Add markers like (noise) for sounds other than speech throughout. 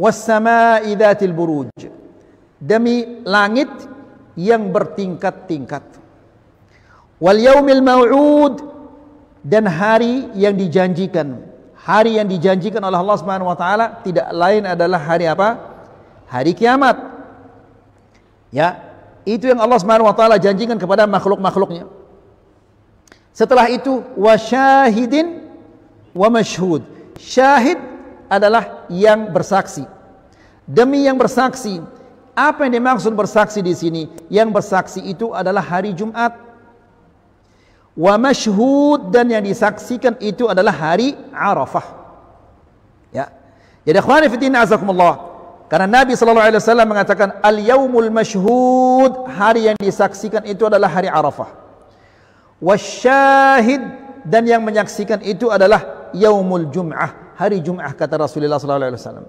wassama'i dzatil buruj demi langit yang bertingkat-tingkat wal yaumil mau'ud dan hari yang dijanjikan hari yang dijanjikan oleh Allah Subhanahu wa taala tidak lain adalah hari apa hari kiamat ya itu yang Allah Subhanahu wa taala janjikan kepada makhluk-makhluknya setelah itu wasyahidin wa masyhud syahid adalah yang bersaksi. Demi yang bersaksi, apa yang dimaksud bersaksi di sini? Yang bersaksi itu adalah hari Jumat. Wa mashhud dan yang disaksikan itu adalah hari Arafah. Ya. Jadi akhwani fitina azakumullah. Karena Nabi sallallahu alaihi wasallam mengatakan al yaumul mashhud, hari yang disaksikan itu adalah hari Arafah. Wasyahid dan yang menyaksikan itu adalah yaumul jum'ah, hari Jum'ah kata Rasulullah SAW.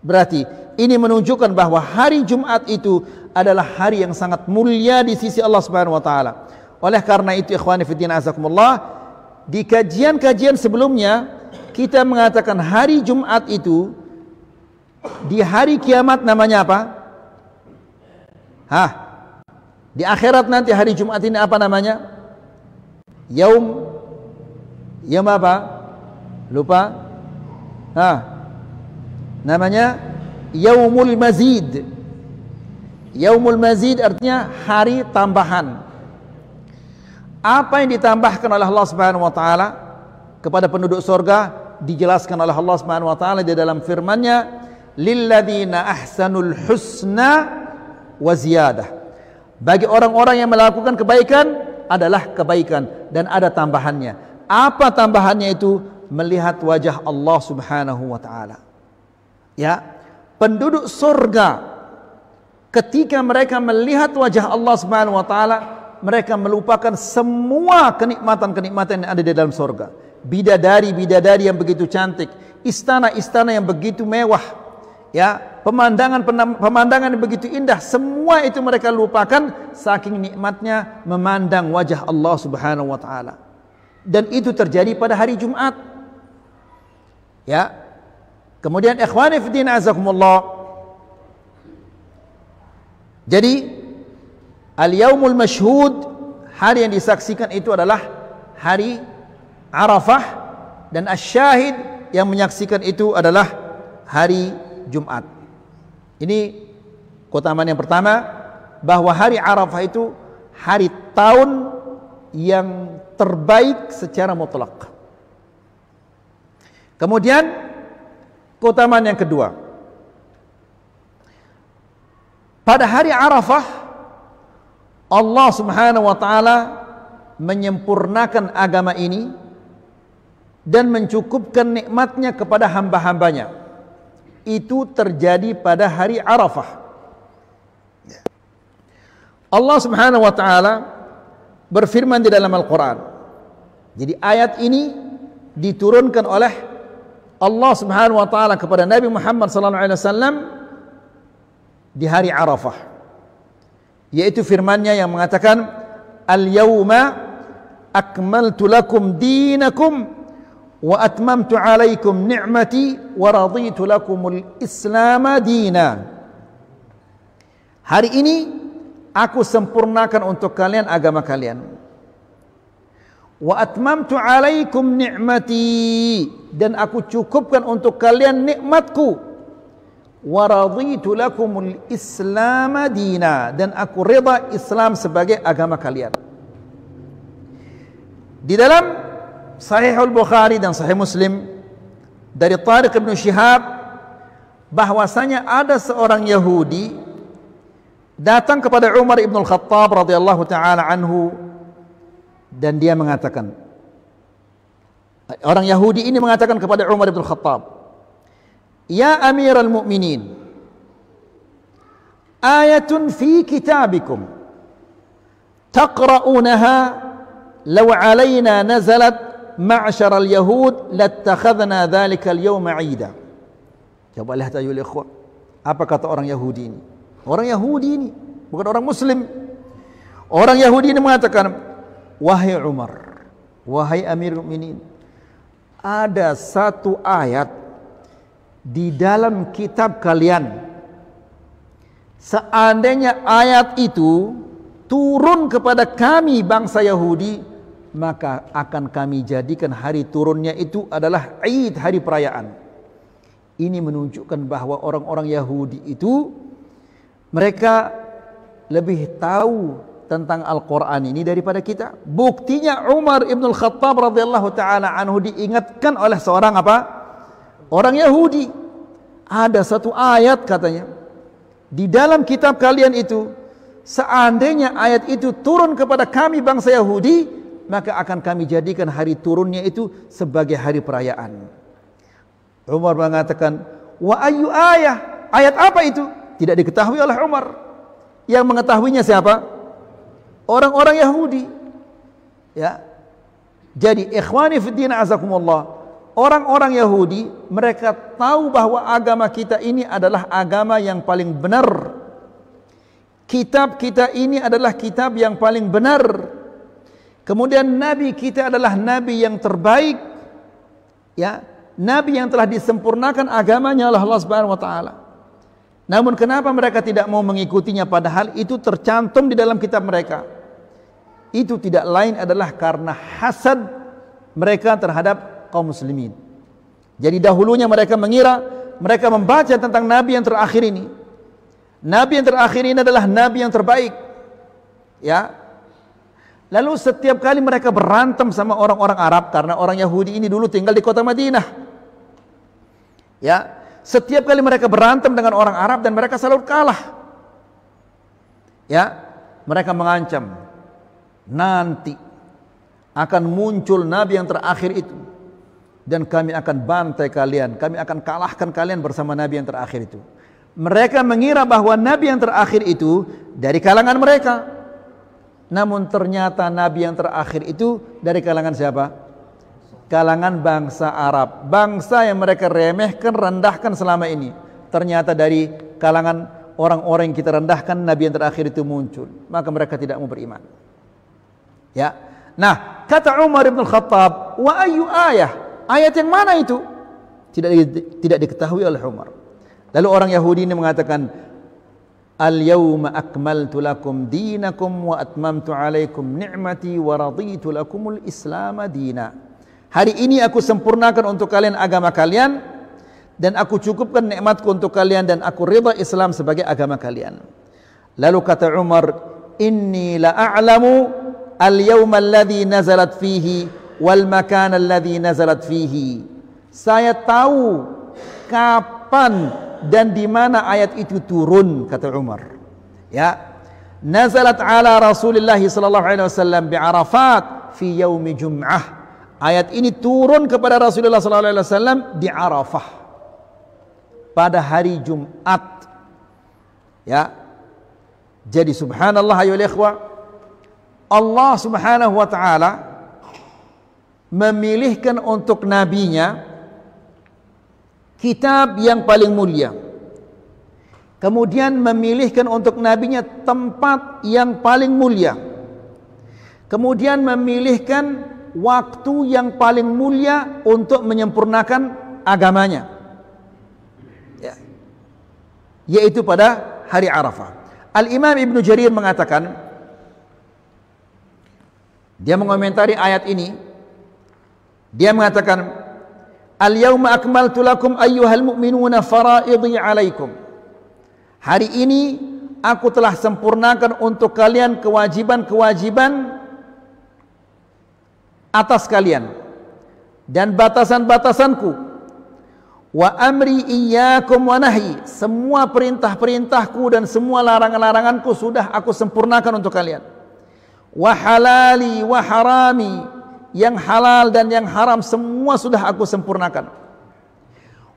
Berarti ini menunjukkan bahwa hari Jumat itu adalah hari yang sangat mulia di sisi Allah Subhanahu wa taala. Oleh karena itu ikhwani fillah azakumullah di kajian-kajian sebelumnya kita mengatakan hari Jumat itu di hari kiamat namanya apa? Hah? Di akhirat nanti hari Jumat ini apa namanya? Yaum Yaum apa? Lupa Nah, namanya Yaumul Mazid. Yaumul Mazid artinya hari tambahan. Apa yang ditambahkan oleh Allah Subhanahu wa taala kepada penduduk surga dijelaskan oleh Allah Subhanahu wa taala di dalam firman-Nya, "Lilladzina ahsanul husna wa ziyadah." Bagi orang-orang yang melakukan kebaikan adalah kebaikan dan ada tambahannya. Apa tambahannya itu? melihat wajah Allah Subhanahu wa taala. Ya, penduduk surga ketika mereka melihat wajah Allah Subhanahu wa taala, mereka melupakan semua kenikmatan-kenikmatan yang ada di dalam surga. Bidadari-bidadari yang begitu cantik, istana-istana yang begitu mewah, ya, pemandangan pemandangan yang begitu indah, semua itu mereka lupakan saking nikmatnya memandang wajah Allah Subhanahu wa taala. Dan itu terjadi pada hari Jumat. Ya. Kemudian ikhwani fiddin azakumullah. Jadi al-yaumul mashhud hari yang disaksikan itu adalah hari Arafah dan asyahid yang menyaksikan itu adalah hari Jumat. Ini keutamaan yang pertama bahwa hari Arafah itu hari tahun yang terbaik secara mutlak. Kemudian keutamaan yang kedua. Pada hari Arafah Allah Subhanahu wa taala menyempurnakan agama ini dan mencukupkan nikmatnya kepada hamba-hambanya. Itu terjadi pada hari Arafah. Ya. Allah Subhanahu wa taala berfirman di dalam Al-Qur'an. Jadi ayat ini diturunkan oleh Allah Subhanahu wa taala kepada Nabi Muhammad sallallahu alaihi wasallam di hari Arafah yaitu firman-Nya yang mengatakan al-yauma akmaltu lakum dinakum wa atmamtu alaikum ni'mati wa raditu lakum al islam dina Hari ini aku sempurnakan untuk kalian agama kalian wa atmamtu alaikum ni'mati dan aku cukupkan untuk kalian nikmatku wa raditu lakumul islam dina dan aku rida Islam sebagai agama kalian di dalam Sahih Al-Bukhari dan Sahih Muslim dari Tariq bin Syihab bahwasanya ada seorang Yahudi datang kepada Umar bin Al-Khattab radhiyallahu taala anhu dan dia mengatakan orang Yahudi ini mengatakan kepada Umar bin Khattab Ya Amirul Mukminin ayatun fi kitabikum taqra'unaha law 'alaina nazalat ma'syar al-yahud lattakhadna dhalika al-yawma 'ida coba lihat ayol ikhwah apa kata orang Yahudi ini orang Yahudi ini bukan orang muslim orang Yahudi ini mengatakan wahai Umar, wahai Amirul Mukminin, ada satu ayat di dalam kitab kalian. Seandainya ayat itu turun kepada kami bangsa Yahudi, maka akan kami jadikan hari turunnya itu adalah Eid hari perayaan. Ini menunjukkan bahwa orang-orang Yahudi itu mereka lebih tahu tentang Al-Quran ini daripada kita. Buktinya Umar ibn Khattab radhiyallahu taala anhu diingatkan oleh seorang apa? Orang Yahudi. Ada satu ayat katanya di dalam kitab kalian itu seandainya ayat itu turun kepada kami bangsa Yahudi maka akan kami jadikan hari turunnya itu sebagai hari perayaan. Umar mengatakan, "Wa ayu ayah?" Ayat apa itu? Tidak diketahui oleh Umar. Yang mengetahuinya siapa? orang-orang Yahudi. Ya. Jadi ikhwani fiddin azakumullah. Orang-orang Yahudi mereka tahu bahwa agama kita ini adalah agama yang paling benar. Kitab kita ini adalah kitab yang paling benar. Kemudian nabi kita adalah nabi yang terbaik. Ya, nabi yang telah disempurnakan agamanya oleh Allah Subhanahu wa taala. Namun kenapa mereka tidak mau mengikutinya padahal itu tercantum di dalam kitab mereka? itu tidak lain adalah karena hasad mereka terhadap kaum muslimin. Jadi dahulunya mereka mengira mereka membaca tentang nabi yang terakhir ini. Nabi yang terakhir ini adalah nabi yang terbaik. Ya. Lalu setiap kali mereka berantem sama orang-orang Arab karena orang Yahudi ini dulu tinggal di kota Madinah. Ya. Setiap kali mereka berantem dengan orang Arab dan mereka selalu kalah. Ya. Mereka mengancam, nanti akan muncul nabi yang terakhir itu dan kami akan bantai kalian kami akan kalahkan kalian bersama nabi yang terakhir itu mereka mengira bahwa nabi yang terakhir itu dari kalangan mereka namun ternyata nabi yang terakhir itu dari kalangan siapa kalangan bangsa Arab bangsa yang mereka remehkan rendahkan selama ini ternyata dari kalangan orang-orang yang kita rendahkan nabi yang terakhir itu muncul maka mereka tidak mau beriman Ya. Nah, kata Umar bin Khattab, "Wa ayu ayah?" Ayat yang mana itu? Tidak tidak diketahui oleh Umar. Lalu orang Yahudi ini mengatakan, Al-yawma akmaltu lakum dinakum wa atmamtu alaikum ni'mati wa raditu al islam dina. Hari ini aku sempurnakan untuk kalian agama kalian dan aku cukupkan nikmatku untuk kalian dan aku rida Islam sebagai agama kalian. Lalu kata Umar, "Inni la a'lamu al-yawma alladhi nazalat fihi wal makan alladhi nazalat fihi. Saya tahu kapan dan di mana ayat itu turun kata Umar. Ya. Nazalat ala rasulillahi sallallahu alaihi wasallam bi Arafat fi yaumi Jum'ah. Ayat ini turun kepada Rasulullah sallallahu alaihi wasallam di Arafah pada hari Jumat. Ya. Jadi subhanallah ayo ikhwah Allah Subhanahu wa taala memilihkan untuk nabinya kitab yang paling mulia. Kemudian memilihkan untuk nabinya tempat yang paling mulia. Kemudian memilihkan waktu yang paling mulia untuk menyempurnakan agamanya. Ya. Yaitu pada hari Arafah. Al-Imam Ibn Jarir mengatakan, dia mengomentari ayat ini. Dia mengatakan, "Al-yauma akmaltu lakum ayyuhal mu'minuna faraidi 'alaikum." Hari ini aku telah sempurnakan untuk kalian kewajiban-kewajiban atas kalian dan batasan-batasanku wa amri iyyakum wa Wanahi. semua perintah-perintahku dan semua larangan-laranganku sudah aku sempurnakan untuk kalian wa halali wa harami yang halal dan yang haram semua sudah aku sempurnakan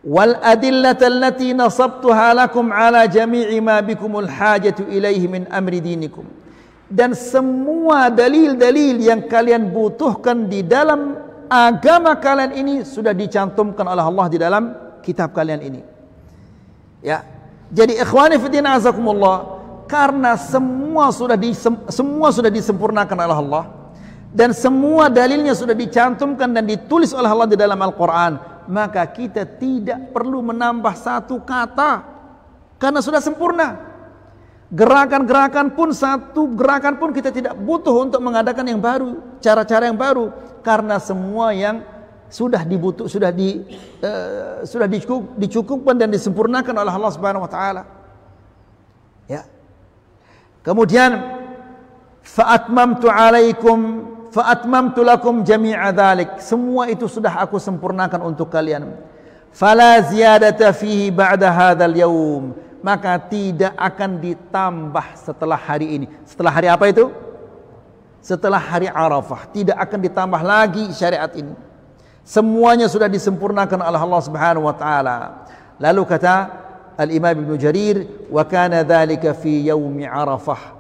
wal adillata allati nasabtuha lakum ala jami'i ma bikumul hajatu ilaihi min amri dinikum dan semua dalil-dalil yang kalian butuhkan di dalam agama kalian ini sudah dicantumkan oleh Allah di dalam kitab kalian ini ya jadi ikhwani fi din azakumullah karena semua sudah di, semua sudah disempurnakan oleh Allah dan semua dalilnya sudah dicantumkan dan ditulis oleh Allah di dalam Al-Qur'an, maka kita tidak perlu menambah satu kata karena sudah sempurna. Gerakan-gerakan pun satu gerakan pun kita tidak butuh untuk mengadakan yang baru, cara-cara yang baru karena semua yang sudah dibutuh sudah di uh, sudah dicukup, dicukupkan dan disempurnakan oleh Allah Subhanahu wa taala. Ya. Kemudian fa'atmamtu alaikum fa'atmamtu lakum jami'a dhalik. Semua itu sudah aku sempurnakan untuk kalian. Fala ziyadata fihi ba'da hadzal yaum. Maka tidak akan ditambah setelah hari ini. Setelah hari apa itu? Setelah hari Arafah, tidak akan ditambah lagi syariat ini. Semuanya sudah disempurnakan oleh Allah Subhanahu wa taala. Lalu kata Al-Imam Ibn Jarir wa kana dhalika fi yaumi Arafah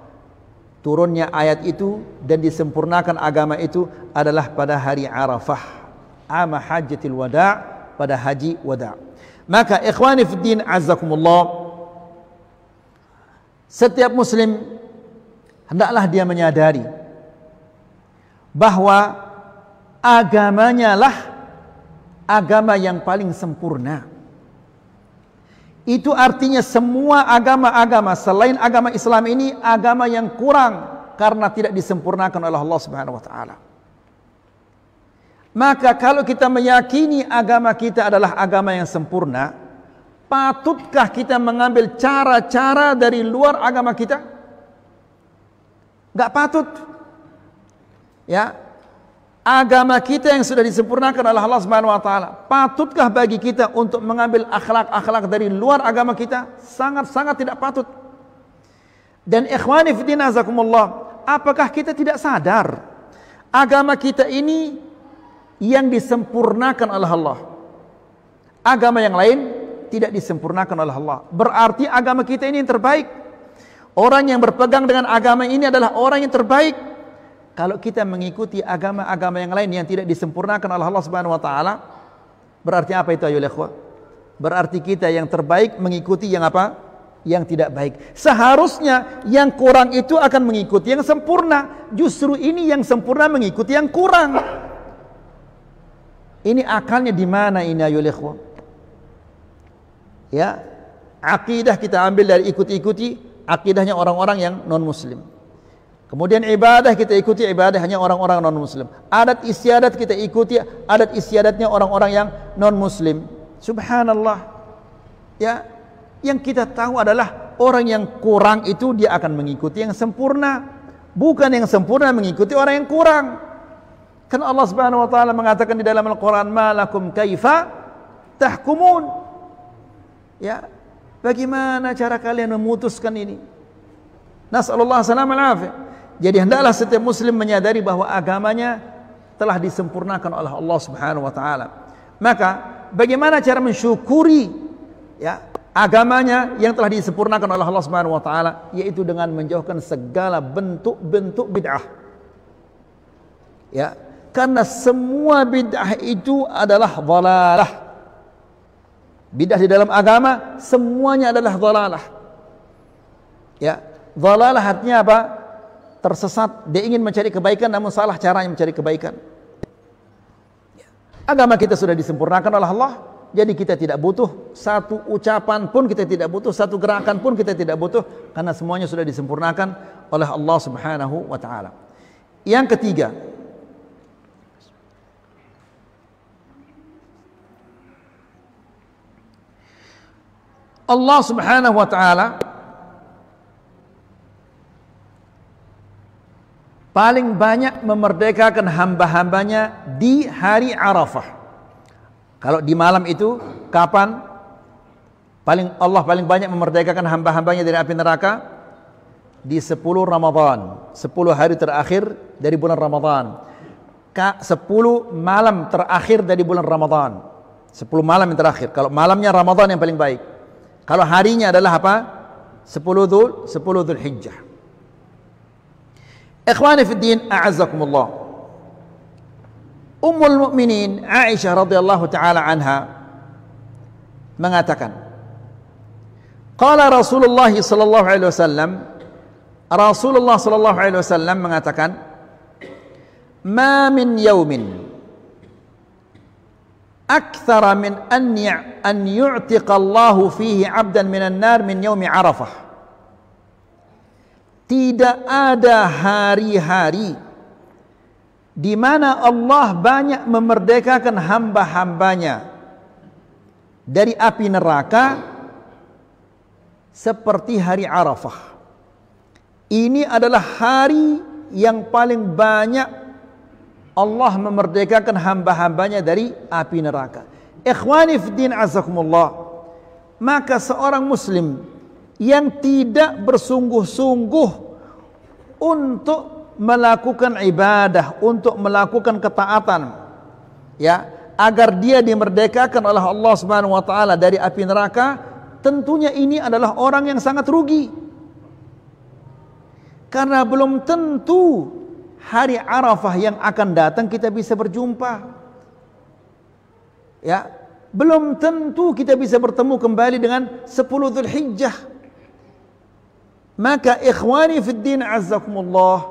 turunnya ayat itu dan disempurnakan agama itu adalah pada hari Arafah ama hajjatil wada' pada haji wada' maka ikhwani fi din azzakumullah setiap muslim hendaklah dia menyadari bahwa agamanya lah agama yang paling sempurna itu artinya semua agama-agama selain agama Islam ini agama yang kurang karena tidak disempurnakan oleh Allah Subhanahu wa taala. Maka kalau kita meyakini agama kita adalah agama yang sempurna, patutkah kita mengambil cara-cara dari luar agama kita? Enggak patut. Ya agama kita yang sudah disempurnakan oleh Allah Subhanahu wa taala, patutkah bagi kita untuk mengambil akhlak-akhlak dari luar agama kita? Sangat-sangat tidak patut. Dan ikhwani fillah apakah kita tidak sadar agama kita ini yang disempurnakan oleh Allah? Agama yang lain tidak disempurnakan oleh Allah. Berarti agama kita ini yang terbaik. Orang yang berpegang dengan agama ini adalah orang yang terbaik. Kalau kita mengikuti agama-agama yang lain yang tidak disempurnakan oleh Allah Subhanahu wa taala, berarti apa itu ayo Berarti kita yang terbaik mengikuti yang apa? Yang tidak baik. Seharusnya yang kurang itu akan mengikuti yang sempurna. Justru ini yang sempurna mengikuti yang kurang. Ini akalnya di mana ini ayo Ya, akidah kita ambil dari ikut-ikuti akidahnya orang-orang yang non muslim. Kemudian ibadah kita ikuti ibadah hanya orang-orang non-muslim. Adat istiadat kita ikuti adat istiadatnya orang-orang yang non-muslim. Subhanallah. Ya, yang kita tahu adalah orang yang kurang itu dia akan mengikuti yang sempurna, bukan yang sempurna mengikuti orang yang kurang. Karena Allah Subhanahu wa taala mengatakan di dalam Al-Qur'an, "Malakum kaifa tahkumun?" Ya, bagaimana cara kalian memutuskan ini? Nasallallahu alaihi wasallam jadi hendaklah setiap muslim menyadari bahwa agamanya telah disempurnakan oleh Allah Subhanahu wa taala. Maka bagaimana cara mensyukuri ya agamanya yang telah disempurnakan oleh Allah Subhanahu wa taala yaitu dengan menjauhkan segala bentuk-bentuk bid'ah. Ya, karena semua bid'ah itu adalah dhalalah. Bid'ah di dalam agama semuanya adalah dhalalah. Ya, dhalalah artinya apa? tersesat, dia ingin mencari kebaikan namun salah caranya mencari kebaikan. Ya. Agama kita sudah disempurnakan oleh Allah, jadi kita tidak butuh satu ucapan pun kita tidak butuh, satu gerakan pun kita tidak butuh karena semuanya sudah disempurnakan oleh Allah Subhanahu wa taala. Yang ketiga, Allah Subhanahu wa taala paling banyak memerdekakan hamba-hambanya di hari Arafah. Kalau di malam itu kapan paling Allah paling banyak memerdekakan hamba-hambanya dari api neraka di 10 Ramadan, 10 hari terakhir dari bulan Ramadan. 10 malam terakhir dari bulan Ramadan. 10 malam yang terakhir. Kalau malamnya Ramadan yang paling baik. Kalau harinya adalah apa? 10 Dzul 10 Dzulhijjah. إخواني في الدين أعزكم الله أم المؤمنين عائشة رضي الله تعالى عنها من mengatakan قال رسول الله صلى الله عليه وسلم رسول الله صلى الله عليه وسلم من mengatakan ما من يوم أكثر من أن يعتق الله فيه عبدا من النار من يوم عرفه tidak ada hari-hari di mana Allah banyak memerdekakan hamba-hambanya dari api neraka seperti hari Arafah. Ini adalah hari yang paling banyak Allah memerdekakan hamba-hambanya dari api neraka. Ikhwani fiddin azakumullah. Maka seorang muslim yang tidak bersungguh-sungguh untuk melakukan ibadah, untuk melakukan ketaatan. Ya, agar dia dimerdekakan oleh Allah Subhanahu wa taala dari api neraka, tentunya ini adalah orang yang sangat rugi. Karena belum tentu hari Arafah yang akan datang kita bisa berjumpa. Ya, belum tentu kita bisa bertemu kembali dengan 10 Zulhijjah. Maka ikhwani fiddin azzakumullah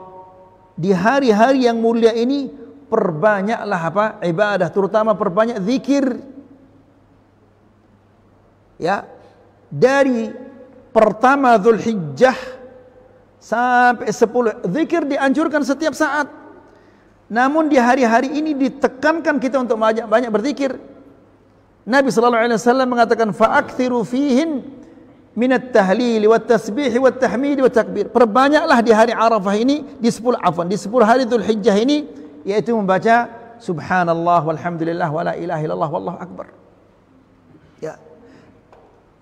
di hari-hari yang mulia ini perbanyaklah apa? ibadah, terutama perbanyak zikir. Ya. Dari pertama Zulhijjah sampai 10 zikir dianjurkan setiap saat. Namun di hari-hari ini ditekankan kita untuk banyak-banyak berzikir. Nabi sallallahu alaihi wasallam mengatakan fa'akthiru fihin minat tahlil wa tasbih wa tahmid wa takbir. Perbanyaklah di hari Arafah ini di 10 afan di 10 hari Zulhijjah ini yaitu membaca subhanallah walhamdulillah wala ilaha illallah wallahu akbar. Ya.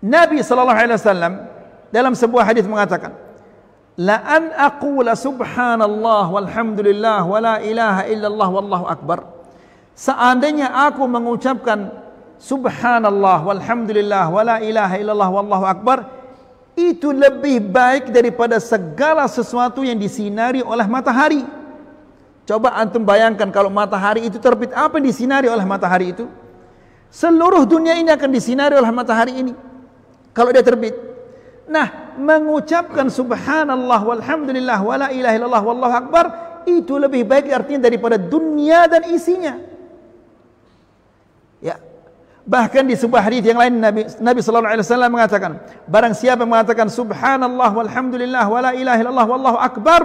Nabi sallallahu alaihi wasallam dalam sebuah hadis mengatakan, "La an aqula subhanallah walhamdulillah wala ilaha illallah wallahu akbar." Seandainya aku mengucapkan subhanallah walhamdulillah wala ilaha illallah wallahu akbar itu lebih baik daripada segala sesuatu yang disinari oleh matahari. Coba antum bayangkan kalau matahari itu terbit apa yang disinari oleh matahari itu? Seluruh dunia ini akan disinari oleh matahari ini kalau dia terbit. Nah, mengucapkan subhanallah walhamdulillah wala ilaha illallah wallahu akbar itu lebih baik artinya daripada dunia dan isinya. Bahkan di sebuah hadis yang lain Nabi Nabi sallallahu alaihi wasallam mengatakan, barang siapa mengatakan subhanallah walhamdulillah wala ilaha illallah wallahu akbar,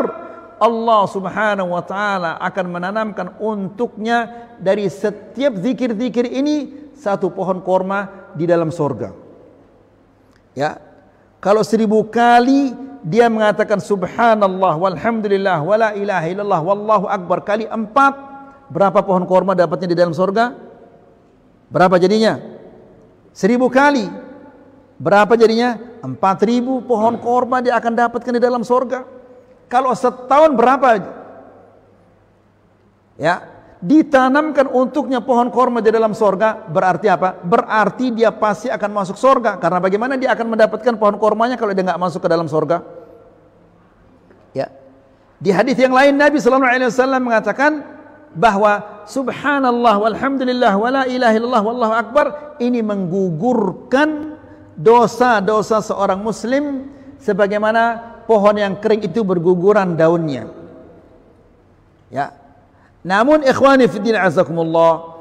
Allah Subhanahu wa taala akan menanamkan untuknya dari setiap zikir-zikir ini satu pohon korma di dalam sorga. Ya. Kalau seribu kali dia mengatakan subhanallah walhamdulillah wala ilaha illallah wallahu akbar kali empat berapa pohon korma dapatnya di dalam sorga? Berapa jadinya? Seribu kali. Berapa jadinya? Empat ribu pohon korma dia akan dapatkan di dalam sorga. Kalau setahun berapa? Ya, ditanamkan untuknya pohon korma di dalam sorga berarti apa? Berarti dia pasti akan masuk sorga karena bagaimana dia akan mendapatkan pohon kormanya kalau dia nggak masuk ke dalam sorga? Ya. Di hadis yang lain Nabi Shallallahu Alaihi Wasallam mengatakan bahwa subhanallah walhamdulillah wala ilaha illallah wallahu akbar ini menggugurkan dosa-dosa seorang muslim sebagaimana pohon yang kering itu berguguran daunnya. Ya. Namun ikhwani fiddin azakumullah,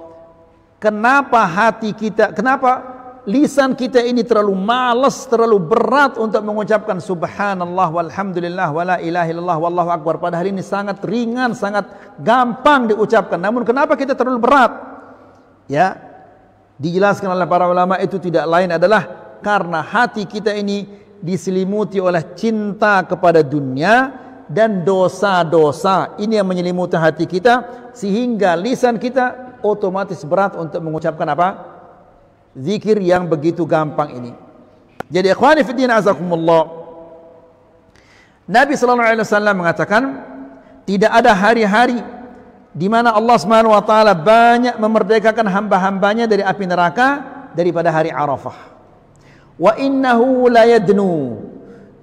kenapa hati kita, kenapa lisan kita ini terlalu malas, terlalu berat untuk mengucapkan subhanallah walhamdulillah wala ilaha illallah wallahu akbar. Padahal ini sangat ringan, sangat gampang diucapkan. Namun kenapa kita terlalu berat? Ya. Dijelaskan oleh para ulama itu tidak lain adalah karena hati kita ini diselimuti oleh cinta kepada dunia dan dosa-dosa. Ini yang menyelimuti hati kita sehingga lisan kita otomatis berat untuk mengucapkan apa? zikir yang begitu gampang ini. Jadi ikhwani fi din azakumullah. Nabi sallallahu alaihi wasallam mengatakan tidak ada hari-hari di mana Allah Subhanahu wa taala banyak memerdekakan hamba-hambanya dari api neraka daripada hari Arafah. Wa innahu la yadnu.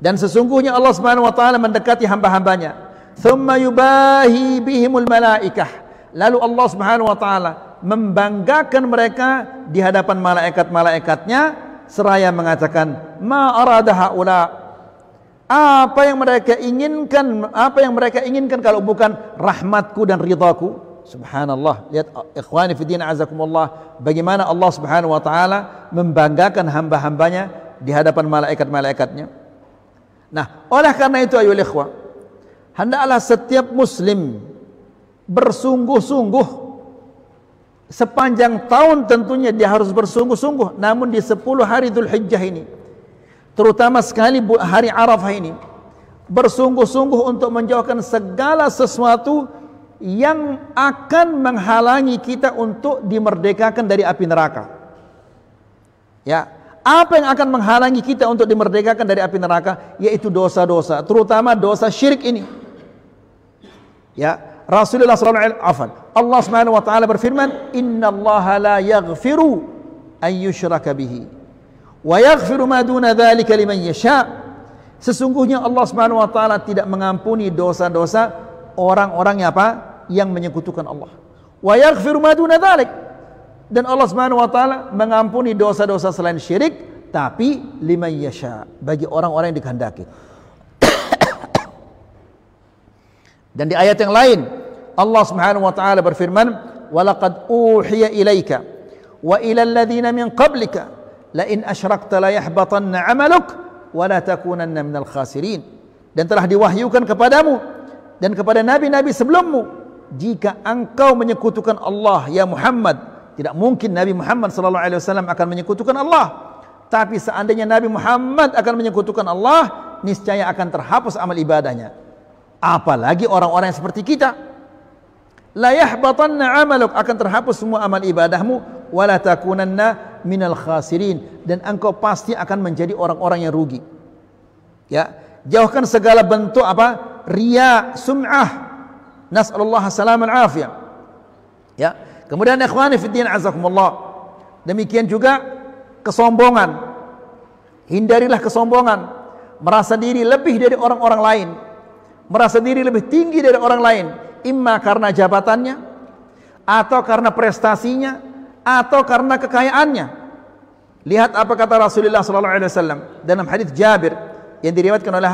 Dan sesungguhnya Allah Subhanahu wa taala mendekati hamba-hambanya. Thumma yubahi bihimul malaikah. Lalu Allah Subhanahu wa taala membanggakan mereka di hadapan malaikat-malaikatnya seraya mengatakan ma arada haula apa yang mereka inginkan apa yang mereka inginkan kalau bukan rahmatku dan ridhaku subhanallah lihat ikhwani fi din azakumullah bagaimana Allah subhanahu wa taala membanggakan hamba-hambanya di hadapan malaikat-malaikatnya nah oleh karena itu ayo ikhwah hendaklah setiap muslim bersungguh-sungguh sepanjang tahun tentunya dia harus bersungguh-sungguh namun di 10 hari Dhul Hijjah ini terutama sekali hari Arafah ini bersungguh-sungguh untuk menjauhkan segala sesuatu yang akan menghalangi kita untuk dimerdekakan dari api neraka ya apa yang akan menghalangi kita untuk dimerdekakan dari api neraka yaitu dosa-dosa terutama dosa syirik ini ya Rasulullah sallallahu alaihi Allah Subhanahu wa taala berfirman, "Inna Allah la yaghfiru an yushraka bihi wa yaghfiru ma duna dzalika liman yasha." Sesungguhnya Allah Subhanahu wa taala tidak mengampuni dosa-dosa orang-orang yang apa? yang menyekutukan Allah. Wa yaghfiru ma duna dzalik. Dan Allah Subhanahu wa taala mengampuni dosa-dosa selain syirik tapi liman yasha bagi orang-orang yang dikehendaki. (coughs) Dan di ayat yang lain Allah Subhanahu wa taala berfirman, laqad uhiya ilaika wa ila alladhina min qablika la in asyrakta la yahbatanna 'amaluk wa la takunanna minal khasirin." Dan telah diwahyukan kepadamu dan kepada nabi-nabi sebelummu jika engkau menyekutukan Allah ya Muhammad tidak mungkin Nabi Muhammad sallallahu alaihi wasallam akan menyekutukan Allah tapi seandainya Nabi Muhammad akan menyekutukan Allah niscaya akan terhapus amal ibadahnya apalagi orang-orang yang seperti kita la yahbatanna amaluk akan terhapus semua amal ibadahmu wala takunanna minal khasirin dan engkau pasti akan menjadi orang-orang yang rugi. Ya, jauhkan segala bentuk apa? riya, sum'ah. Nasallallahu salaman afiyah. Ya. Kemudian ikhwani fi din azakumullah. Demikian juga kesombongan. Hindarilah kesombongan. Merasa diri lebih dari orang-orang lain. Merasa diri lebih tinggi dari orang lain imma karena jabatannya atau karena prestasinya atau karena kekayaannya lihat apa kata Rasulullah sallallahu alaihi wasallam dalam hadis Jabir yang diriwayatkan oleh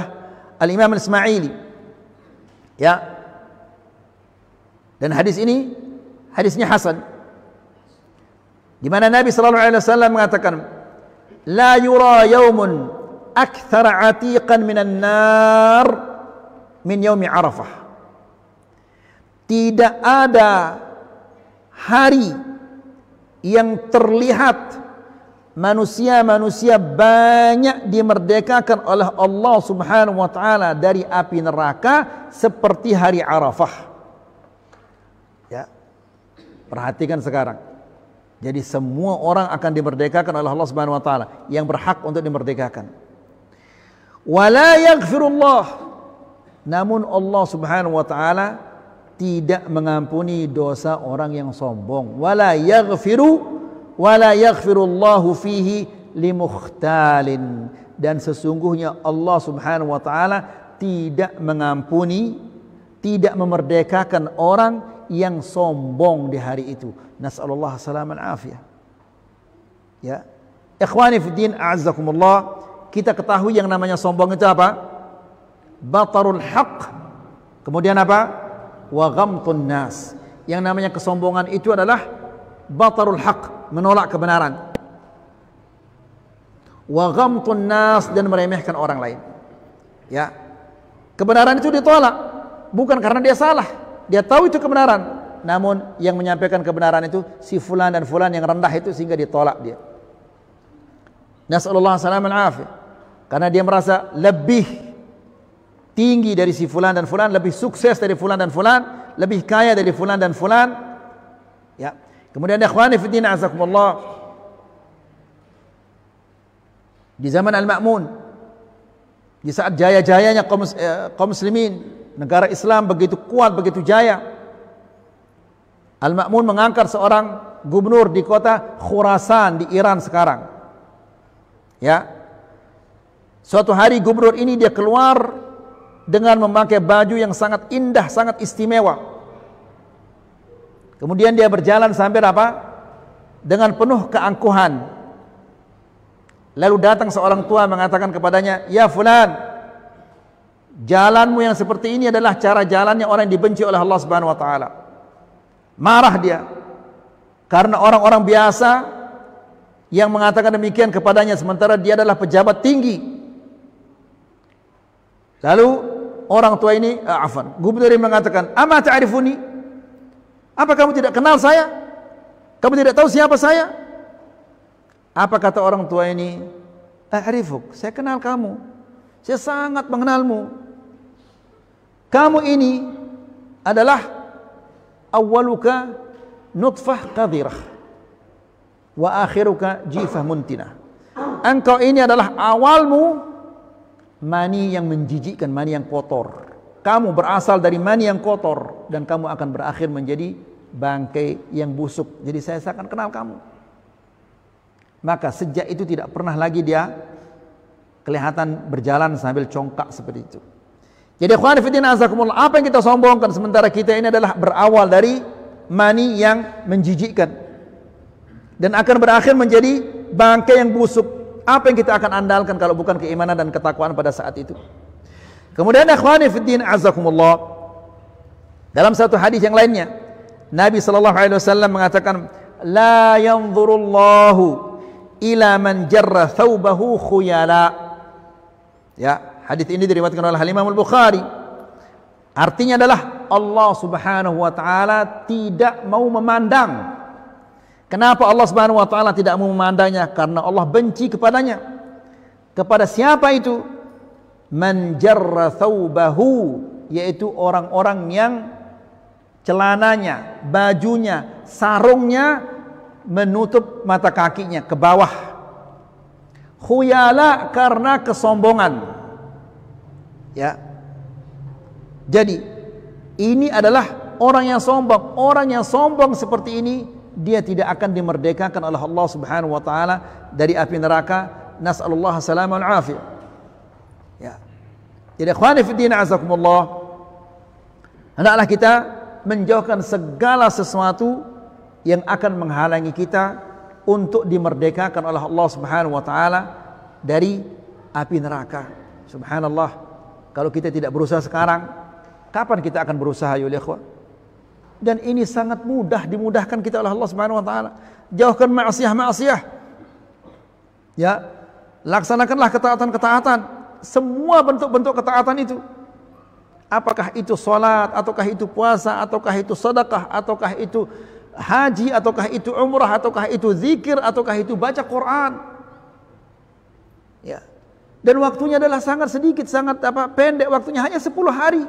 Al Imam Al Ismaili ya dan hadis ini hadisnya hasan di mana Nabi sallallahu alaihi wasallam mengatakan la yura yaumun akthar atiqan minan nar min yaumi arafah tidak ada hari yang terlihat manusia-manusia banyak dimerdekakan oleh Allah Subhanahu wa taala dari api neraka seperti hari Arafah. Ya. Perhatikan sekarang. Jadi semua orang akan dimerdekakan oleh Allah Subhanahu wa taala yang berhak untuk dimerdekakan. Wala yaghfirullah. Namun Allah Subhanahu wa taala tidak mengampuni dosa orang yang sombong wala yaghfiru wala yaghfirullahu fihi limukhtalin dan sesungguhnya Allah Subhanahu wa taala tidak mengampuni tidak memerdekakan orang yang sombong di hari itu nasallallahu al afiyah ya ikhwani fi din a'azzakumullah kita ketahui yang namanya sombong itu apa batarul haq kemudian apa wa ghamtun nas. Yang namanya kesombongan itu adalah batarul haq, menolak kebenaran. Wa ghamtun nas dan meremehkan orang lain. Ya. Kebenaran itu ditolak bukan karena dia salah. Dia tahu itu kebenaran. Namun yang menyampaikan kebenaran itu si fulan dan fulan yang rendah itu sehingga ditolak dia. Nasallahu alaihi wasallam Karena dia merasa lebih tinggi dari si fulan dan fulan, lebih sukses dari fulan dan fulan, lebih kaya dari fulan dan fulan. Ya. Kemudian ikhwani fi din azakumullah. Di zaman Al-Ma'mun, di saat jaya-jayanya kaum, eh, kaum muslimin, negara Islam begitu kuat, begitu jaya. Al-Ma'mun mengangkat seorang gubernur di kota Khurasan di Iran sekarang. Ya. Suatu hari gubernur ini dia keluar dengan memakai baju yang sangat indah, sangat istimewa. Kemudian dia berjalan sampai apa? Dengan penuh keangkuhan. Lalu datang seorang tua mengatakan kepadanya, "Ya fulan, jalanmu yang seperti ini adalah cara jalannya orang yang dibenci oleh Allah Subhanahu wa taala." Marah dia. Karena orang-orang biasa yang mengatakan demikian kepadanya sementara dia adalah pejabat tinggi. Lalu orang tua ini uh, ah, afan. Gubernur ini mengatakan, "Ama ta'rifuni?" Apa kamu tidak kenal saya? Kamu tidak tahu siapa saya? Apa kata orang tua ini? "A'rifuk, saya kenal kamu. Saya sangat mengenalmu. Kamu ini adalah awaluka nutfah qadirah wa akhiruka jifah muntina. Engkau ini adalah awalmu mani yang menjijikkan, mani yang kotor. Kamu berasal dari mani yang kotor dan kamu akan berakhir menjadi bangkai yang busuk. Jadi saya akan kenal kamu. Maka sejak itu tidak pernah lagi dia kelihatan berjalan sambil congkak seperti itu. Jadi akhwan azakumullah, apa yang kita sombongkan sementara kita ini adalah berawal dari mani yang menjijikkan dan akan berakhir menjadi bangkai yang busuk. Apa yang kita akan andalkan kalau bukan keimanan dan ketakwaan pada saat itu? Kemudian akhwani fiddin azakumullah dalam satu hadis yang lainnya Nabi sallallahu alaihi wasallam mengatakan la yanzurullahu ila man jarra thawbahu khuyala. Ya, hadis ini diriwayatkan oleh Imam Al-Bukhari. Artinya adalah Allah Subhanahu wa taala tidak mau memandang Kenapa Allah Subhanahu wa taala tidak memandangnya? Karena Allah benci kepadanya. Kepada siapa itu? Man jarra thawbahu, yaitu orang-orang yang celananya, bajunya, sarungnya menutup mata kakinya ke bawah. Khuyala karena kesombongan. Ya. Jadi ini adalah orang yang sombong. Orang yang sombong seperti ini dia tidak akan dimerdekakan oleh Allah Subhanahu wa taala dari api neraka nasallallahu salam wal afiyah ya jadi ikhwani fi din azakumullah hendaklah kita menjauhkan segala sesuatu yang akan menghalangi kita untuk dimerdekakan oleh Allah Subhanahu wa taala dari api neraka. Subhanallah. Kalau kita tidak berusaha sekarang, kapan kita akan berusaha ya ikhwan? dan ini sangat mudah dimudahkan kita oleh Allah Subhanahu wa taala. Jauhkan maksiat-maksiat. Ya. Laksanakanlah ketaatan-ketaatan, semua bentuk-bentuk ketaatan itu. Apakah itu salat, ataukah itu puasa, ataukah itu sedekah, ataukah itu haji, ataukah itu umrah, ataukah itu zikir, ataukah itu baca Quran. Ya. Dan waktunya adalah sangat sedikit, sangat apa pendek waktunya hanya 10 hari.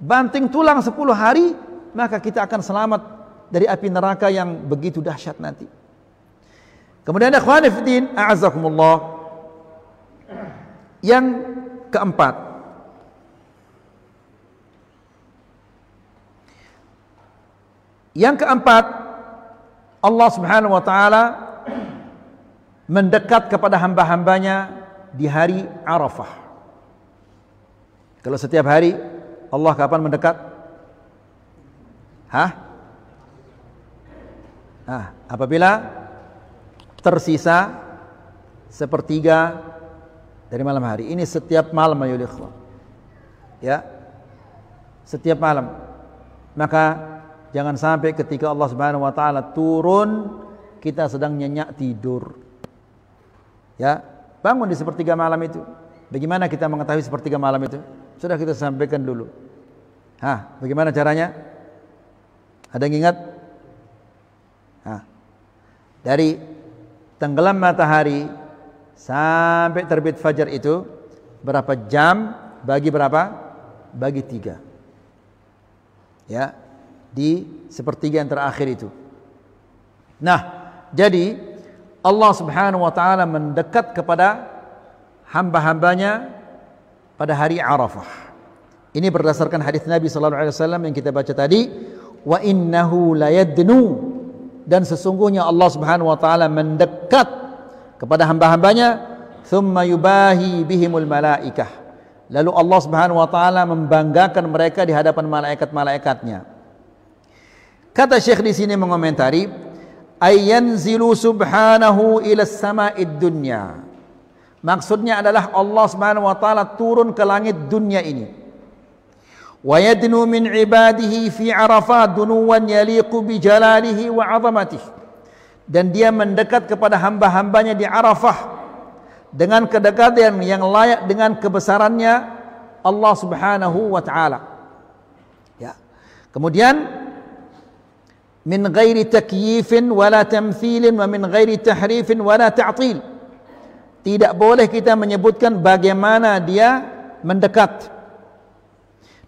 Banting tulang 10 hari maka kita akan selamat dari api neraka yang begitu dahsyat nanti. Kemudian ada fiddin a'azakumullah. Yang keempat. Yang keempat, Allah Subhanahu wa taala mendekat kepada hamba-hambanya di hari Arafah. Kalau setiap hari Allah kapan mendekat? Hah? Nah, apabila tersisa sepertiga dari malam hari. Ini setiap malam Ya. Setiap malam. Maka jangan sampai ketika Allah Subhanahu wa taala turun kita sedang nyenyak tidur. Ya, bangun di sepertiga malam itu. Bagaimana kita mengetahui sepertiga malam itu? Sudah kita sampaikan dulu. Hah, bagaimana caranya? Ada yang ingat? Nah, dari tenggelam matahari sampai terbit fajar itu berapa jam bagi berapa? Bagi tiga. Ya, di sepertiga yang terakhir itu. Nah, jadi Allah Subhanahu wa taala mendekat kepada hamba-hambanya pada hari Arafah. Ini berdasarkan hadis Nabi sallallahu alaihi wasallam yang kita baca tadi wa innahu layadnu dan sesungguhnya Allah Subhanahu wa taala mendekat kepada hamba-hambanya thumma yubahi bihimul malaikah lalu Allah Subhanahu wa taala membanggakan mereka di hadapan malaikat-malaikatnya kata Syekh di sini mengomentari ayanzilu subhanahu ila sama'id dunya maksudnya adalah Allah Subhanahu wa taala turun ke langit dunia ini ويدنو من عباده في عرفات دنوا يليق بجلاله وعظمته dan dia mendekat kepada hamba-hambanya di Arafah dengan kedekatan yang layak dengan kebesarannya Allah Subhanahu wa taala. Ya. Kemudian min ghairi takyifin wala tamthilin wa min ghairi tahrifin wala ta'til. Tidak boleh kita menyebutkan bagaimana dia mendekat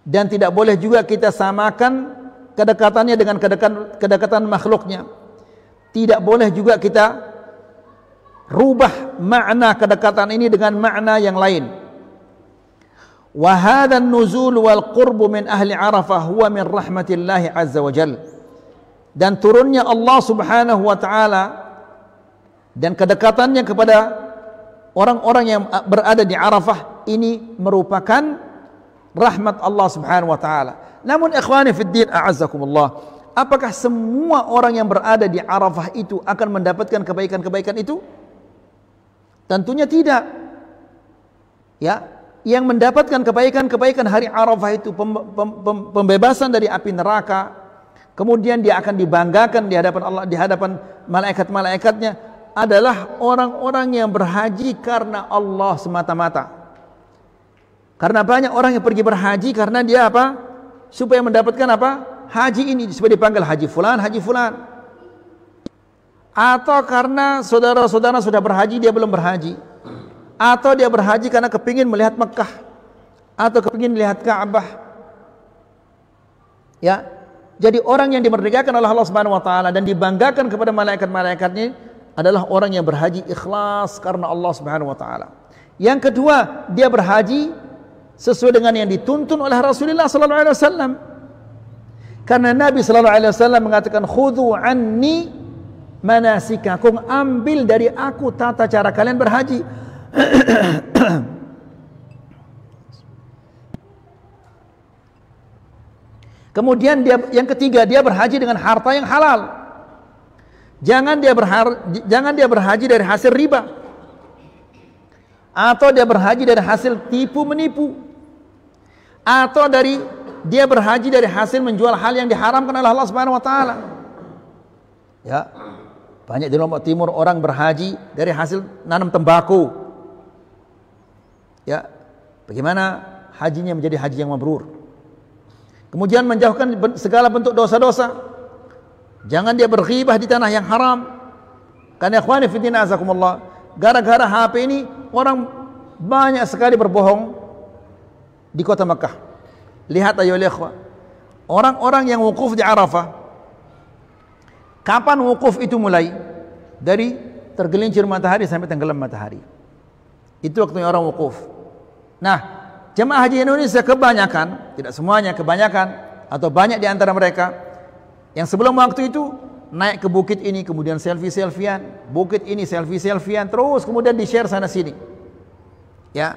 dan tidak boleh juga kita samakan kedekatannya dengan kedekatan kedekatan makhluknya tidak boleh juga kita rubah makna kedekatan ini dengan makna yang lain Wahada nuzul wal qurbu min ahli arafah huwa min rahmatillahi azza wa jal dan turunnya Allah subhanahu wa ta'ala dan kedekatannya kepada orang-orang yang berada di Arafah ini merupakan rahmat Allah Subhanahu wa taala. Namun ikhwani fid din a'azzakumullah. Apakah semua orang yang berada di Arafah itu akan mendapatkan kebaikan-kebaikan itu? Tentunya tidak. Ya, yang mendapatkan kebaikan-kebaikan hari Arafah itu pem, pem, pem, pembebasan dari api neraka, kemudian dia akan dibanggakan di hadapan Allah, di hadapan malaikat-malaikatnya adalah orang-orang yang berhaji karena Allah semata-mata. Karena banyak orang yang pergi berhaji karena dia apa? Supaya mendapatkan apa? Haji ini supaya dipanggil haji fulan, haji fulan. Atau karena saudara-saudara sudah berhaji dia belum berhaji. Atau dia berhaji karena kepingin melihat Mekah atau kepingin melihat Ka'bah. Ya. Jadi orang yang dimerdekakan oleh Allah Subhanahu wa taala dan dibanggakan kepada malaikat-malaikatnya adalah orang yang berhaji ikhlas karena Allah Subhanahu wa taala. Yang kedua, dia berhaji sesuai dengan yang dituntun oleh Rasulullah sallallahu alaihi wasallam. Karena Nabi sallallahu alaihi wasallam mengatakan khudhu anni manasikakum ambil dari aku tata cara kalian berhaji. (clears throat) Kemudian dia yang ketiga dia berhaji dengan harta yang halal. Jangan dia berhar, jangan dia berhaji dari hasil riba. Atau dia berhaji dari hasil tipu menipu atau dari dia berhaji dari hasil menjual hal yang diharamkan oleh Allah Subhanahu wa taala. Ya. Banyak di Lombok Timur orang berhaji dari hasil nanam tembakau. Ya. Bagaimana hajinya menjadi haji yang mabrur? Kemudian menjauhkan segala bentuk dosa-dosa. Jangan dia berghibah di tanah yang haram. Karena ikhwani fitina azakumullah. Gara-gara HP ini orang banyak sekali berbohong di kota Mekah. Lihat ayo lihat Orang-orang yang wukuf di Arafah. Kapan wukuf itu mulai? Dari tergelincir matahari sampai tenggelam matahari. Itu waktu orang wukuf. Nah, jemaah haji Indonesia kebanyakan, tidak semuanya, kebanyakan atau banyak di antara mereka yang sebelum waktu itu naik ke bukit ini kemudian selfie-selfian, bukit ini selfie-selfian terus kemudian di-share sana sini. Ya,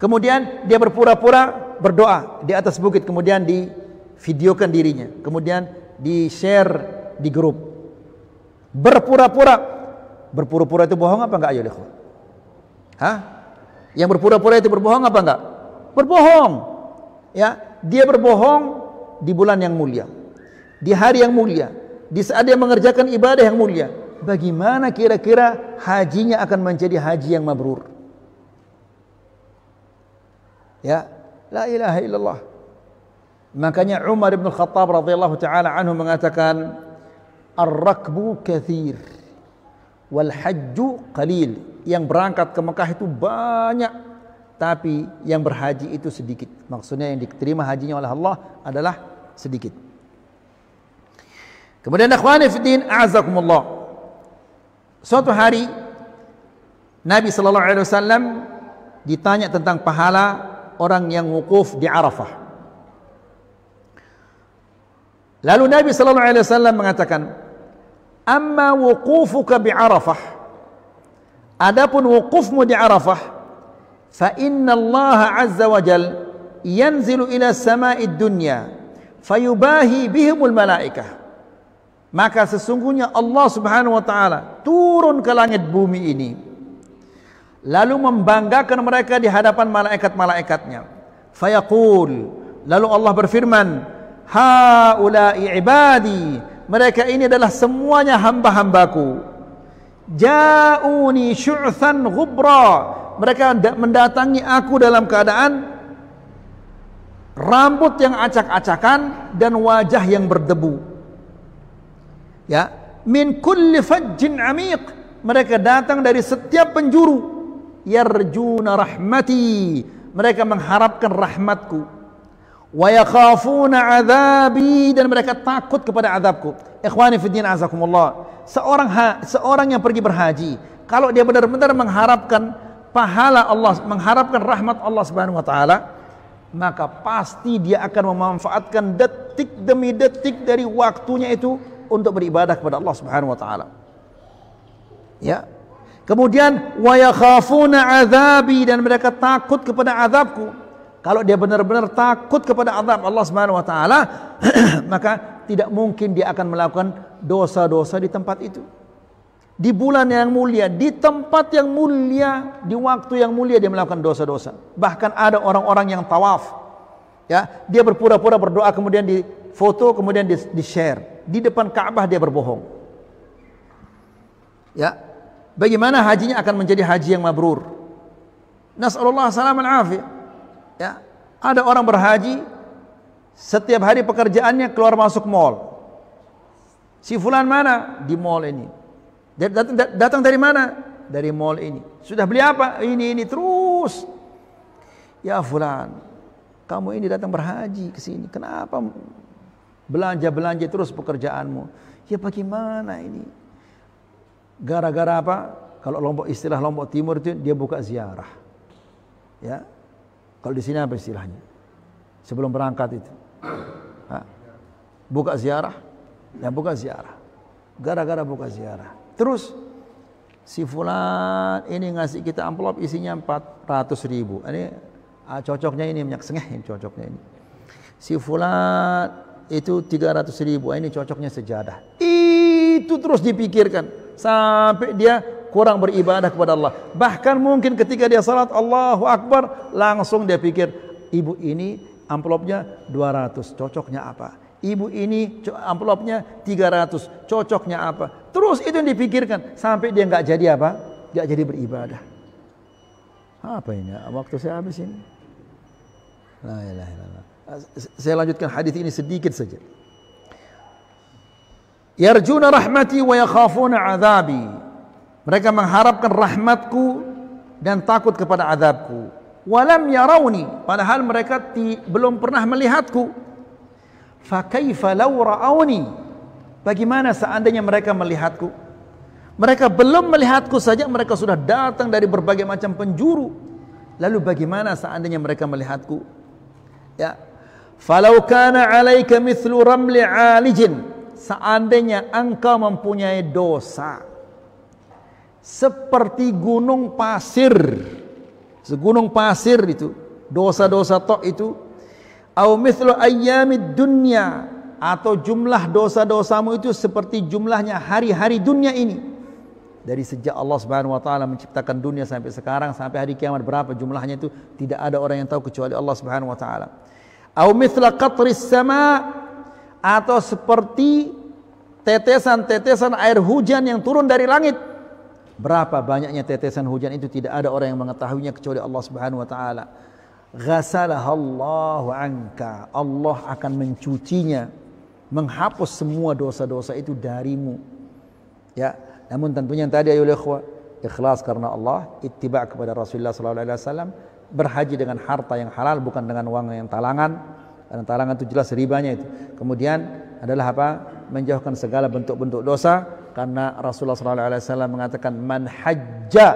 Kemudian dia berpura-pura berdoa di atas bukit kemudian di videokan dirinya, kemudian di-share di grup. Berpura-pura. Berpura-pura itu bohong apa enggak ya, ikhwan? Hah? Yang berpura-pura itu berbohong apa enggak? Berbohong. Ya, dia berbohong di bulan yang mulia. Di hari yang mulia, di saat dia mengerjakan ibadah yang mulia. Bagaimana kira-kira hajinya akan menjadi haji yang mabrur? Ya, la ilaha illallah. Makanya Umar bin Khattab radhiyallahu taala anhu mengatakan ar-rakbu kathir wal hajju qalil. Yang berangkat ke Mekah itu banyak tapi yang berhaji itu sedikit. Maksudnya yang diterima hajinya oleh Allah adalah sedikit. Kemudian akhwani fiddin a'azakumullah. Suatu hari Nabi sallallahu alaihi wasallam ditanya tentang pahala orang yang wukuf di Arafah. Lalu Nabi sallallahu alaihi wasallam mengatakan, "Amma wuqufuka bi Arafah, adapun wukufmu di Arafah, fa inna Allah azza wa jal yanzilu ila sama'id dunya fayubahi bihimul malaikah." Maka sesungguhnya Allah Subhanahu wa taala turun ke langit bumi ini lalu membanggakan mereka di hadapan malaikat-malaikatnya. Fayaqul, lalu Allah berfirman, haula'i ibadi, mereka ini adalah semuanya hamba-hambaku. Ja'uni syu'than ghubra. Mereka mendatangi aku dalam keadaan rambut yang acak-acakan dan wajah yang berdebu. Ya, min kulli fajjin amiq. Mereka datang dari setiap penjuru yarjuna rahmati mereka mengharapkan rahmatku wa yakhafuna adhabi dan mereka takut kepada azabku ikhwani fi din azakumullah seorang seorang yang pergi berhaji kalau dia benar-benar mengharapkan pahala Allah mengharapkan rahmat Allah Subhanahu wa taala maka pasti dia akan memanfaatkan detik demi detik dari waktunya itu untuk beribadah kepada Allah Subhanahu wa taala ya Kemudian wayakhafuna azabi dan mereka takut kepada azabku. Kalau dia benar-benar takut kepada azab Allah Subhanahu wa taala, (clears throat) maka tidak mungkin dia akan melakukan dosa-dosa di tempat itu. Di bulan yang mulia, di tempat yang mulia, di waktu yang mulia dia melakukan dosa-dosa. Bahkan ada orang-orang yang tawaf. Ya, dia berpura-pura berdoa kemudian di foto kemudian di, di share. Di depan Ka'bah dia berbohong. Ya, bagaimana hajinya akan menjadi haji yang mabrur. Nas'alullah salaman afiyah. Ya. Ada orang berhaji setiap hari pekerjaannya keluar masuk mall. Si fulan mana? Di mall ini. Datang, datang dari mana? Dari mall ini. Sudah beli apa? Ini ini terus. Ya fulan, kamu ini datang berhaji ke sini. Kenapa belanja-belanja terus pekerjaanmu? Ya bagaimana ini? Gara-gara apa? Kalau Lombok istilah Lombok Timur itu dia buka ziarah. Ya. Kalau di sini apa istilahnya? Sebelum berangkat itu. Ha? Buka ziarah. Ya buka ziarah. Gara-gara buka ziarah. Terus si fulan ini ngasih kita amplop isinya 400 ribu. Ini ah, cocoknya ini minyak sengeh ini cocoknya ini. Si fulan itu 300 ribu. Ah, ini cocoknya sejadah. Itu terus dipikirkan sampai dia kurang beribadah kepada Allah. Bahkan mungkin ketika dia salat Allahu Akbar langsung dia pikir, ibu ini amplopnya 200, cocoknya apa? Ibu ini amplopnya 300, cocoknya apa? Terus itu yang dipikirkan sampai dia nggak jadi apa? Nggak jadi beribadah. Apa ini? Waktu saya habis ini. Saya lanjutkan hadis ini sedikit saja. Yarjuna rahmati wa yakhafuna azabi. Mereka mengharapkan rahmatku dan takut kepada azabku. Walam yarawni, padahal mereka ti, belum pernah melihatku. Fakaifa law ra'awni? Bagaimana seandainya mereka melihatku? Mereka belum melihatku saja mereka sudah datang dari berbagai macam penjuru. Lalu bagaimana seandainya mereka melihatku? Ya. Falau kana 'alaika mithlu ramli 'alijin seandainya engkau mempunyai dosa seperti gunung pasir segunung pasir itu dosa-dosa tok itu au mithlu ayyamid dunya atau jumlah dosa-dosamu itu seperti jumlahnya hari-hari dunia ini dari sejak Allah Subhanahu wa taala menciptakan dunia sampai sekarang sampai hari kiamat berapa jumlahnya itu tidak ada orang yang tahu kecuali Allah Subhanahu wa taala au mithla qatris sama atau seperti tetesan-tetesan air hujan yang turun dari langit. Berapa banyaknya tetesan hujan itu tidak ada orang yang mengetahuinya kecuali Allah Subhanahu wa taala. Allah anka. Allah akan mencucinya, menghapus semua dosa-dosa itu darimu. Ya, namun tentunya yang tadi ayolah ikhwah, ikhlas karena Allah, ittiba kepada Rasulullah sallallahu alaihi wasallam, berhaji dengan harta yang halal bukan dengan uang yang talangan karena talangan itu jelas ribanya itu kemudian adalah apa menjauhkan segala bentuk-bentuk dosa karena Rasulullah SAW mengatakan man hajja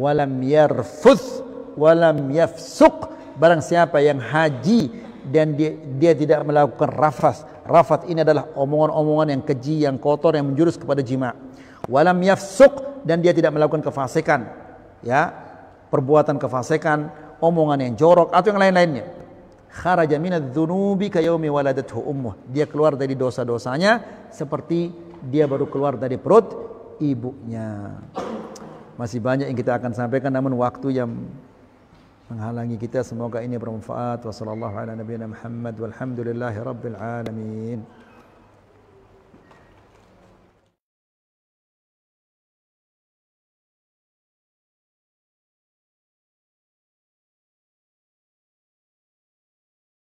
walam yarfuz walam yafsuq barang siapa yang haji dan dia, dia tidak melakukan rafas rafat ini adalah omongan-omongan yang keji yang kotor yang menjurus kepada jima walam yafsuq dan dia tidak melakukan kefasikan ya perbuatan kefasikan omongan yang jorok atau yang lain-lainnya kharaja minadz dzunubi ka yaumi waladathu ummu. Dia keluar dari dosa-dosanya seperti dia baru keluar dari perut ibunya. Masih banyak yang kita akan sampaikan namun waktu yang menghalangi kita semoga ini bermanfaat. Wassalamualaikum warahmatullahi wabarakatuh. Muhammad walhamdulillahi rabbil alamin.